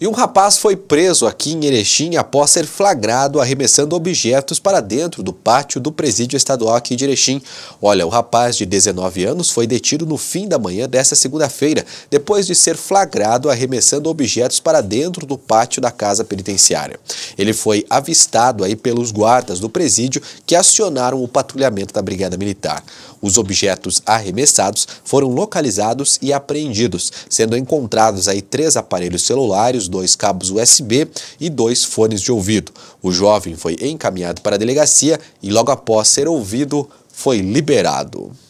E um rapaz foi preso aqui em Erechim após ser flagrado arremessando objetos para dentro do pátio do presídio estadual aqui de Erechim. Olha, o rapaz de 19 anos foi detido no fim da manhã desta segunda-feira, depois de ser flagrado arremessando objetos para dentro do pátio da casa penitenciária. Ele foi avistado aí pelos guardas do presídio que acionaram o patrulhamento da Brigada Militar. Os objetos arremessados foram localizados e apreendidos, sendo encontrados aí três aparelhos celulares dois cabos USB e dois fones de ouvido. O jovem foi encaminhado para a delegacia e, logo após ser ouvido, foi liberado.